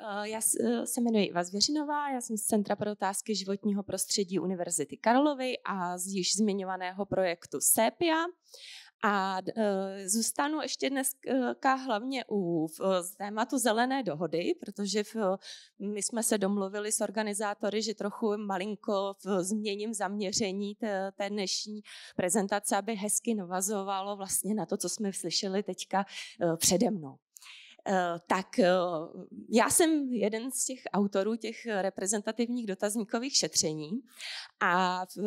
Eh, já eh, se jmenuji Iva Zvěřinová, já jsem z Centra pro otázky životního prostředí Univerzity Karlovy a z již zmiňovaného projektu SEPIA. A eh, zůstanu ještě dneska hlavně u tématu zelené dohody, protože my jsme se domluvili s organizátory, že trochu malinko změním zaměření té dnešní prezentace, aby hezky navazovalo vlastně na to, co jsme slyšeli teďka přede mnou. Eh, tak eh, já jsem jeden z těch autorů těch reprezentativních dotazníkových šetření a eh,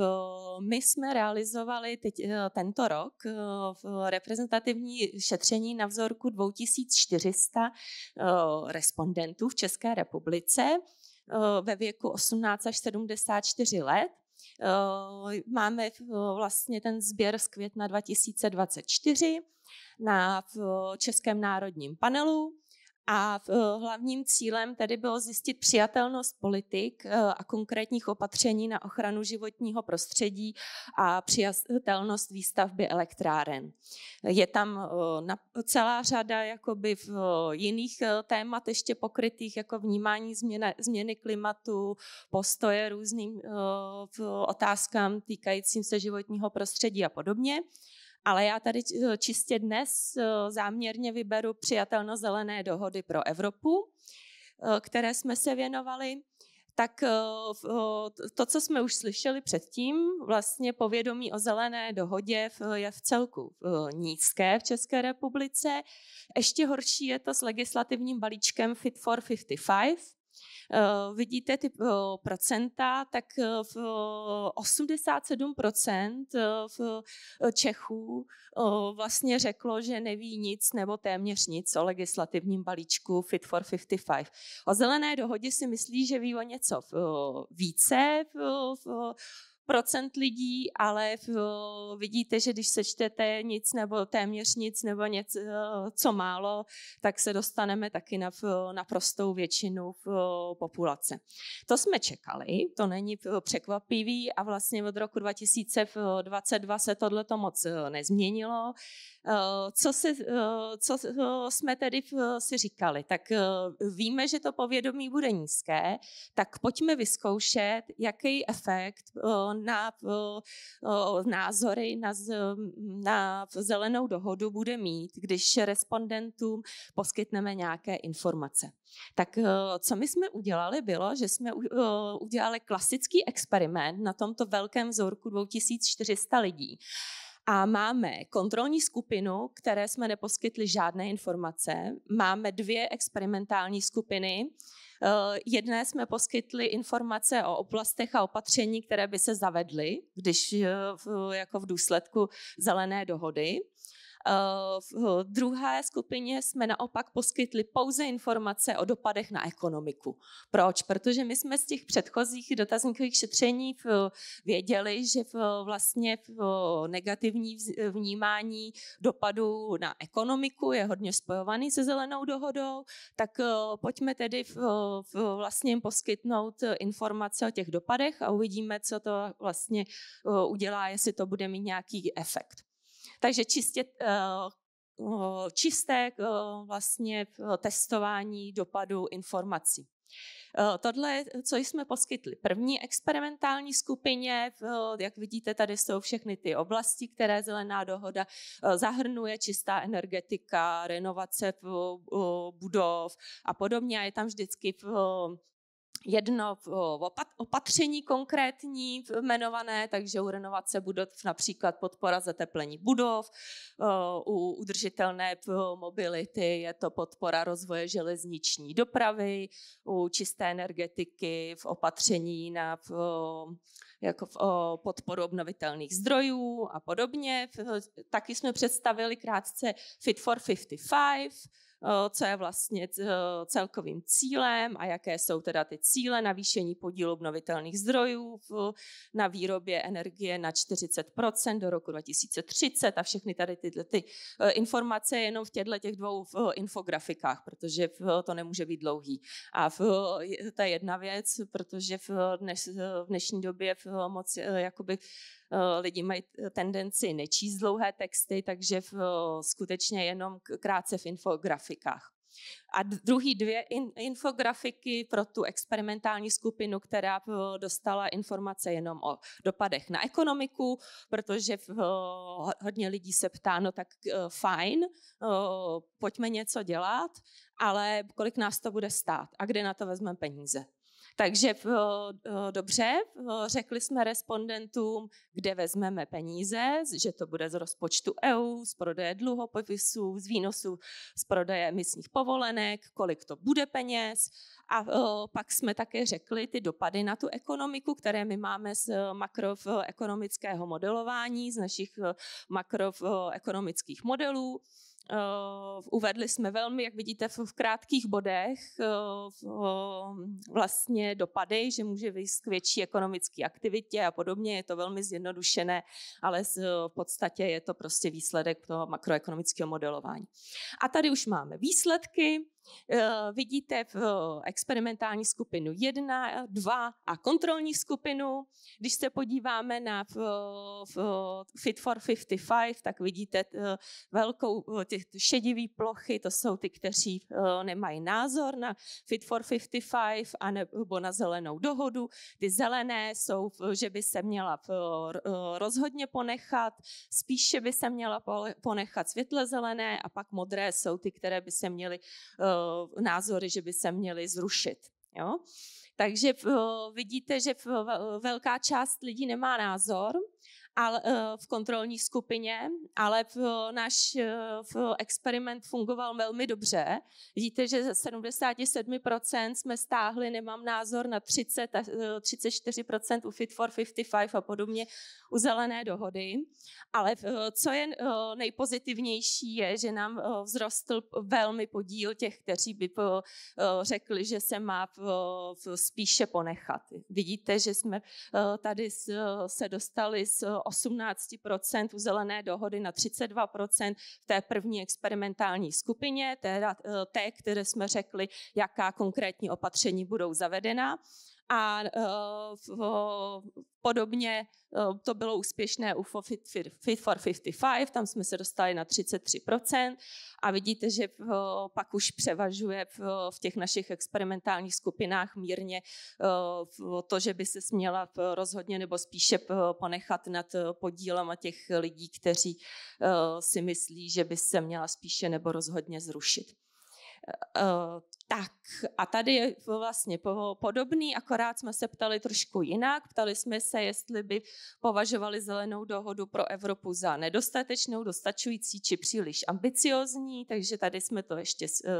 my jsme realizovali teď, tento rok reprezentativní šetření na vzorku 2400 respondentů v České republice ve věku 18 až 74 let. Máme vlastně ten sběr z května 2024 na, v eh, Českém národním panelu a eh, hlavním cílem tedy bylo zjistit přijatelnost politik eh, a konkrétních opatření na ochranu životního prostředí a přijatelnost výstavby elektráren. Je tam celá řada jakoby v jiných témat ještě pokrytých, jako vnímání změny, změny klimatu, postoje různým otázkám týkajícím se životního prostředí a podobně. Ale já tady eh, čistě dnes eh, záměrně vyberu přijatelnost zelené dohody pro Evropu, eh, které jsme se věnovali tak to, co jsme už slyšeli předtím, vlastně povědomí o zelené dohodě je v celku nízké v České republice. Ještě horší je to s legislativním balíčkem Fit for 55, Eh, vidíte ty eh, procenta, tak eh, v 87% v Čechů vlastně řeklo, že neví nic nebo téměř nic o legislativním balíčku Fit for 55. O zelené dohodě si myslí, že ví o něco více, procent lidí, ale eh, vidíte, že když sečtete nic nebo téměř nic nebo něco eh, co málo, tak se dostaneme taky na eh, naprostou většinu v populace. To jsme čekali, to není překvapivý a vlastně od roku 2022 se tohle moc nezměnilo. Eh, co, si, eh, co eh, jsme tedy si říkali? Tak víme, že to povědomí bude nízké, tak pojďme vyzkoušet, jaký efekt na názory na, na zelenou dohodu bude mít, když respondentům poskytneme nějaké informace. Tak co my jsme udělali, bylo, že jsme udělali klasický experiment na tomto velkém vzorku 2400 lidí. A máme kontrolní skupinu, které jsme neposkytli žádné informace. Máme dvě experimentální skupiny. Eh, jedné jsme poskytli informace o oblastech a opatření, které by se zavedly, když eh, jako v důsledku zelené dohody. Eh, v eh, druhé skupině jsme naopak poskytli pouze informace o dopadech na ekonomiku. Proč? Protože my jsme z těch předchozích dotazníkových šetření věděli, že vlastně eh, negativní vnímání dopadu na ekonomiku je hodně spojovaný se zelenou dohodou, tak pojďme tedy vlastně poskytnout informace o těch dopadech a uvidíme, co to vlastně udělá, jestli to bude mít nějaký efekt. Takže čistě eh, čisté eh, vlastně eh, testování dopadu informací. Tohle, co jsme poskytli první experimentální skupině, jak vidíte, tady jsou všechny ty oblasti, které zelená dohoda zahrnuje, čistá energetika, renovace budov a podobně. A je tam vždycky jedno opatření konkrétní jmenované, takže u renovace budov například podpora zateplení budov, u udržitelné mobility je to podpora rozvoje železniční dopravy, u čisté energetiky v opatření na jako v, podporu obnovitelných zdrojů a podobně. Taky jsme představili krátce Fit for 55, Eh, co je vlastně eh, celkovým cílem a jaké jsou teda ty cíle navýšení podílu obnovitelných zdrojů na výrobě energie na 40% do roku 2030 a všechny tady ty, ty eh, informace jenom v těchto těch dvou infografikách, protože to nemůže být dlouhý. A v, ta jedna věc, protože v, dneš, v dnešní době v moc jakoby Eh, lidi mají eh, tendenci nečíst dlouhé texty, takže v, eh, skutečně jenom krátce v infografikách. A druhý dvě infografiky pro tu experimentální skupinu, která dostala informace jenom o dopadech na ekonomiku, protože hodně lidí se ptá, no tak fajn, pojďme něco dělat, ale kolik nás to bude stát a kde na to vezmeme peníze. Takže eh, dobře, řekli jsme respondentům, kde vezmeme peníze, že to bude z rozpočtu EU, z prodeje dluhopisů, z výnosu z prodeje emisních povolenek, kolik to bude peněz. A eh, pak jsme také řekli ty dopady na tu ekonomiku, které my máme z eh, makroekonomického modelování, z našich makroekonomických modelů. Eh, uvedli jsme velmi, jak vidíte, v, krátkých bodech eh, eh, vlastně dopady, že může vyjít k větší ekonomické aktivitě a podobně. Je to velmi zjednodušené, ale v podstatě je to prostě výsledek toho makroekonomického modelování. A tady už máme výsledky. Eh, vidíte v eh, experimentální skupinu 1, 2 a kontrolní skupinu. Když se podíváme na v, v Fit for 55, tak vidíte eh, velkou těch šedivý plochy, to jsou ty, kteří nemají názor na Fit for 55 a nebo na zelenou dohodu. Ty zelené jsou, že by se měla rozhodně ponechat, spíše by se měla ponechat světle zelené a pak modré jsou ty, které by se měly uh, názory, že by se měly zrušit. Jo? Takže uh, vidíte, že velká část lidí nemá názor ale, eh, v kontrolní skupině, ale v, náš eh, v experiment fungoval velmi dobře. Vidíte, že ze 77% jsme stáhli, nemám názor, na 30, 34% eh, u Fit for 55 a podobně u zelené dohody. Ale co je nejpozitivnější, je, že nám vzrostl velmi podíl těch, kteří by řekli, že se má spíše ponechat. Vidíte, že jsme tady se dostali z 18% u zelené dohody na 32% v té první experimentální skupině, teda eh, té, které jsme řekli, jaká konkrétní opatření budou zavedena a uh, podobně uh, to bylo úspěšné u Fit, Fit for 55, tam jsme se dostali na 33% a vidíte, že pak už převažuje v, v těch našich experimentálních skupinách mírně eh, to, že by se směla rozhodně nebo spíše ponechat nad podílem těch lidí, kteří si myslí, že by se měla spíše nebo rozhodně zrušit. Eh, tak a tady je vlastně podobný, akorát jsme se ptali trošku jinak. Ptali jsme se, jestli by považovali zelenou dohodu pro Evropu za nedostatečnou, dostačující či příliš ambiciozní, takže tady jsme to ještě eh,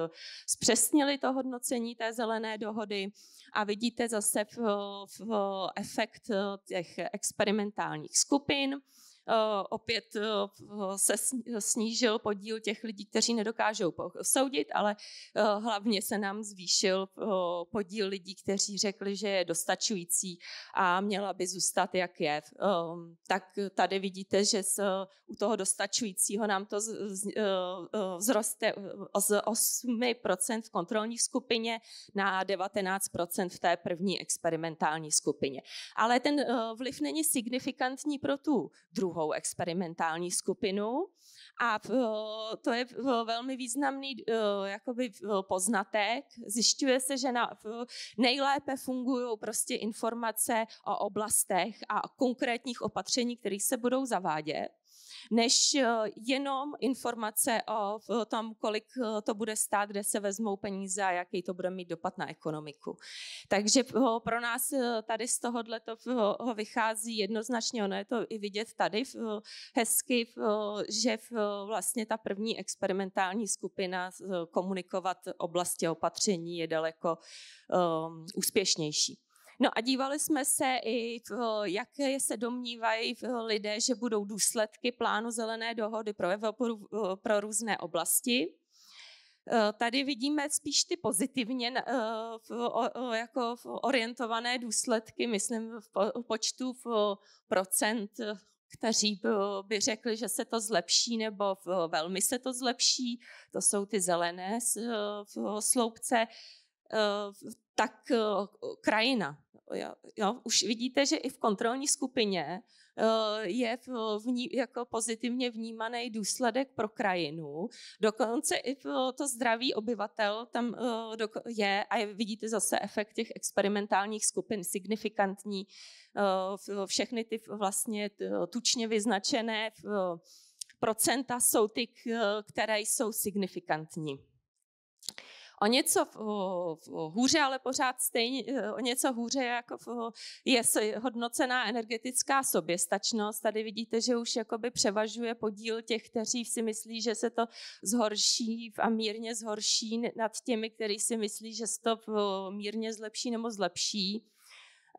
zpřesnili, to hodnocení té zelené dohody. A vidíte zase v, v efekt eh, těch experimentálních skupin. Eh, opět eh, se snížil podíl těch lidí, kteří nedokážou soudit, ale eh, hlavně se nám zvýšil podíl lidí, kteří řekli, že je dostačující a měla by zůstat, jak je. Ehm, tak tady vidíte, že u toho dostačujícího nám to vzroste z 8% v kontrolní skupině na 19% v té první experimentální skupině. Ale ten vliv není signifikantní pro tu druhou druhou experimentální skupinu. A eh, to je eh, velmi významný eh, jakoby poznatek. Zjišťuje se, že na, nejlépe fungují prostě informace o oblastech a konkrétních opatření, které se budou zavádět než eh, jenom informace o tom, kolik eh, to bude stát, kde se vezmou peníze a jaký to bude mít dopad na ekonomiku. Takže eh, pro nás tady z tohohle to vychází jednoznačně, ono je to i vidět tady hezky, že vlastně ta první experimentální skupina komunikovat oblasti opatření je daleko úspěšnější. No a dívali jsme se i, jak se domnívají lidé, že budou důsledky plánu zelené dohody pro Evropu eh, pro různé oblasti. Eh, tady vidíme spíš ty pozitivně eh, jako orientované důsledky, myslím v počtu v procent, kteří by řekli, že se to zlepší nebo velmi se to zlepší. To jsou ty zelené sloupce. Eh, tak eh, krajina. Jo, už vidíte, že i v kontrolní skupině eh, je v ní, jako pozitivně vnímaný důsledek pro krajinu. Dokonce i to zdraví obyvatel tam je a vidíte zase efekt těch experimentálních skupin signifikantní. Všechny ty vlastně tučně vyznačené procenta jsou ty, které jsou signifikantní o něco hůře, ale pořád stejně, e, o něco hůře jako je hodnocená energetická soběstačnost. Tady vidíte, že už jakoby převažuje podíl těch, kteří si myslí, že se to zhorší a mírně zhorší nad těmi, kteří si myslí, že se to mírně zlepší nebo zlepší.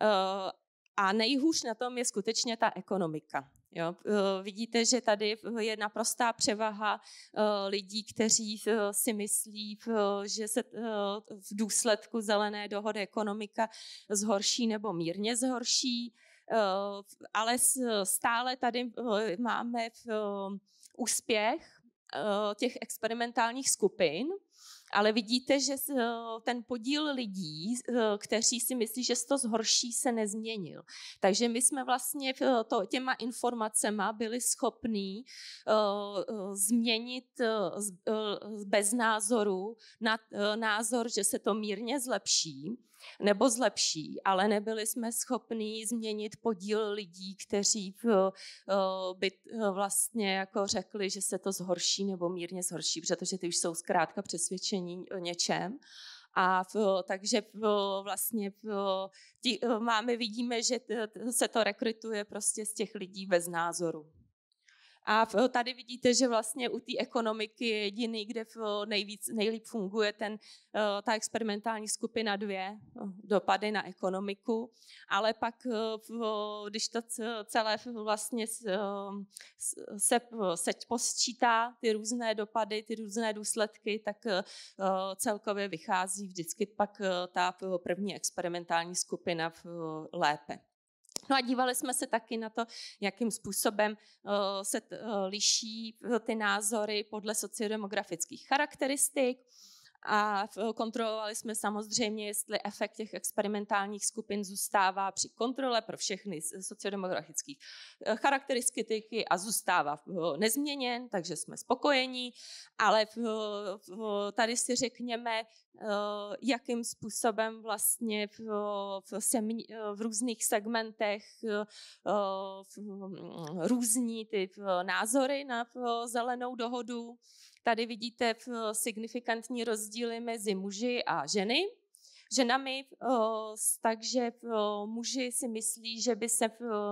E, a nejhůř na tom je skutečně ta ekonomika. Jo, eh, vidíte, že tady je naprostá převaha eh, lidí, kteří eh, si myslí, že se v důsledku zelené dohody ekonomika zhorší nebo mírně zhorší, ale stále tady máme úspěch těch experimentálních skupin, ale vidíte, že eh, ten podíl lidí, eh, kteří si myslí, že se to zhorší, se nezměnil. Takže my jsme vlastně eh, to, těma informacema byli schopní změnit bez názoru na názor, že se to mírně zlepší nebo zlepší, ale nebyli jsme schopni změnit podíl lidí, kteří eh, by eh, vlastně jako řekli, že se to zhorší nebo mírně zhorší, protože ty už jsou zkrátka přesvědčení o něčem. A v, takže v, vlastně v, tí, eh, máme, vidíme, že t, t, se to rekrutuje prostě z těch lidí bez názoru. A eh, tady vidíte, že vlastně u té ekonomiky je jediný, kde eh, nejvíc, nejlíp funguje ten, eh, ta experimentální skupina dvě, dopady na ekonomiku. Ale pak, když to celé vlastně se, se posčítá, ty různé dopady, ty různé důsledky, tak celkově vychází vždycky pak ta první experimentální skupina lépe. No a dívali jsme se taky na to, jakým způsobem eh, se eh, liší eh, ty názory podle sociodemografických charakteristik a kontrolovali jsme samozřejmě, jestli efekt těch experimentálních skupin zůstává při kontrole pro všechny sociodemografické eh, charakteristiky a zůstává eh, nezměněn, takže jsme spokojení, ale tady si řekněme, eh, jakým způsobem vlastně v různých segmentech mm, různí ty názory na zelenou dohodu Tady vidíte eh, signifikantní rozdíly mezi muži a ženy, ženami, eh, takže eh, muži si myslí, že by se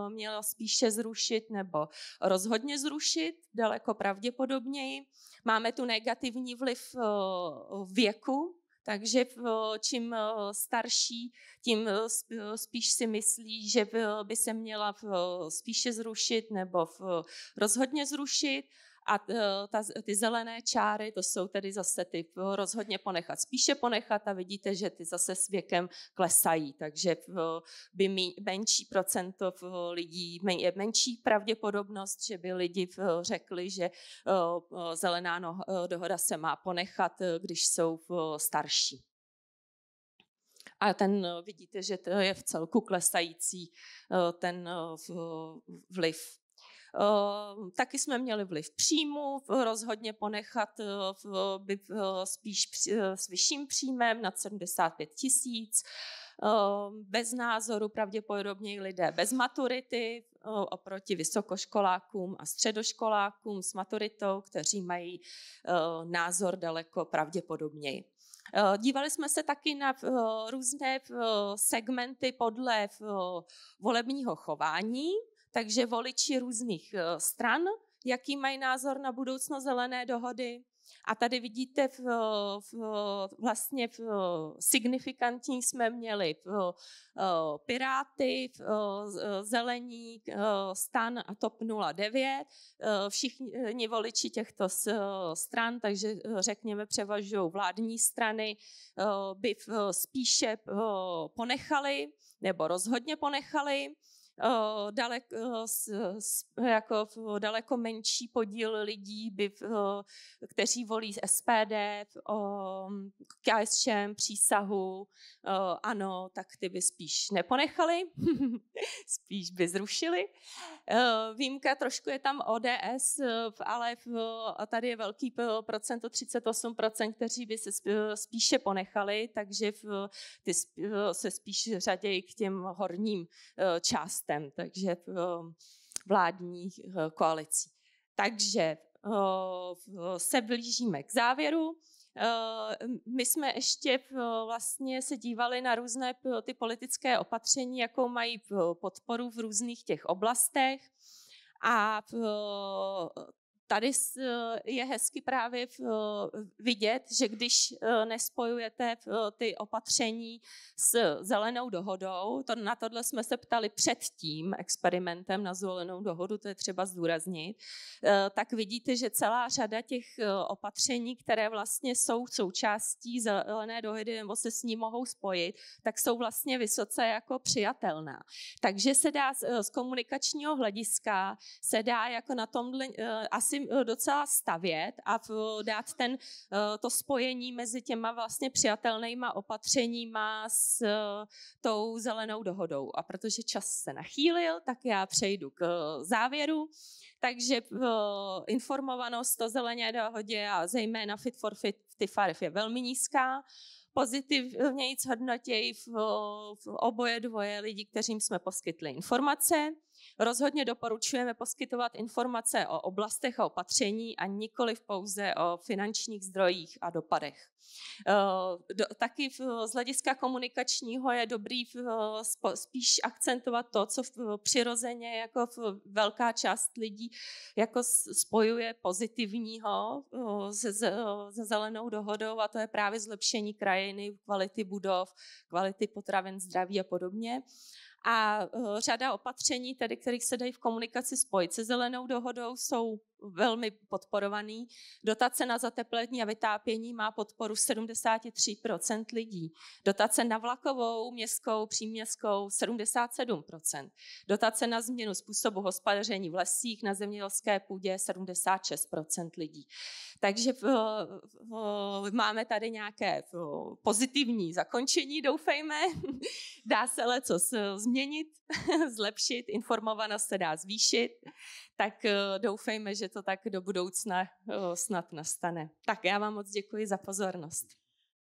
mělo spíše zrušit nebo rozhodně zrušit, daleko pravděpodobněji. Máme tu negativní vliv věku, takže čím starší, tím spíš si myslí, že by se měla spíše zrušit nebo rozhodně zrušit. A eh, ta, ty zelené čáry, to jsou tedy zase ty rozhodně ponechat, spíše ponechat a vidíte, že ty zase s věkem klesají, takže by menší procento lidí, je menší pravděpodobnost, že by lidi řekli, že eh, zelená eh, dohoda se má ponechat, když jsou starší. A ten vidíte, že to je v celku klesající ten vliv Ehm, taky jsme měli vliv příjmu, rozhodně ponechat eh, by eh, spíš eh, s vyšším příjmem nad 75 tisíc ehm, bez názoru pravděpodobně lidé bez maturity oproti vysokoškolákům a středoškolákům s maturitou, kteří mají názor daleko pravděpodobněji. Dívali jsme se taky na různé segmenty podle volebního chování takže voliči různých eh, stran, jaký mají názor na budoucnost zelené dohody. A tady vidíte, v, v, vlastně v, signifikantní jsme měli v, v, eh, Piráty, v, eh, Zelení, Stan a TOP 09. Všichni voliči těchto stran, takže řekněme převažují vládní strany, by v, spíše ponechali nebo rozhodně ponechali Eh, daleko, eh, jako daleko menší podíl lidí, by, eh, kteří volí SPD, KSČM, přísahu, ano, tak ty by spíš neponechali, spíš by zrušili. Výjimka trošku je tam ODS, ale tady je velký procento, 38%, kteří by se spíše ponechali, takže ty se spíš řaději k těm horním částem komunistem, takže eh, vládní eh, koalicí. Takže eh, se blížíme k závěru. My jsme ještě vlastně se dívali na různé ty politické opatření, jakou mají podporu v různých těch oblastech. A tady eh, je hezky právě eh, vidět, že když eh, nespojujete ty opatření s zelenou dohodou, to na tohle jsme se ptali před tím experimentem na zelenou dohodu, to je třeba zdůraznit, tak vidíte, že celá řada těch opatření, které vlastně jsou součástí zelené dohody nebo se s ní mohou spojit, tak jsou vlastně vysoce jako přijatelná. Takže se dá z komunikačního hlediska, se dá jako na tomhle asi Eh, docela stavět a eh, dát ten, eh, to spojení mezi těma vlastně přijatelnýma opatřeníma s tou zelenou dohodou. A protože čas se nachýlil, tak já přejdu k závěru. Takže informovanost o zelené dohodě a zejména Fit for 55 je velmi nízká pozitivněji hodnotějí v, v oboje dvoje lidí, kteřím jsme poskytli informace. Rozhodně doporučujeme poskytovat informace o oblastech a opatření a nikoli pouze o finančních zdrojích a dopadech. Eh, taky z hlediska komunikačního je dobrý eh, spíš akcentovat to, co přirozeně jako velká část lidí jako spojuje pozitivního eh, se, zelenou dohodou a to je právě zlepšení krajiny, kvality budov, kvality potravin, zdraví a podobně. A eh, řada opatření, tedy, kterých se dají v komunikaci spojit se zelenou dohodou, jsou velmi podporovaný. Dotace na zateplení a vytápění má podporu 73% lidí. Dotace na vlakovou, městskou, příměstskou 77%. Dotace na změnu způsobu hospodaření v lesích na zemědělské půdě 76% lidí. Takže máme tady nějaké pozitivní zakončení, doufejme. Dá se leco změnit, zlepšit, informovanost se dá zvýšit tak eh, doufejme, že to tak do budoucna eh, snad nastane. Tak já vám moc děkuji za pozornost.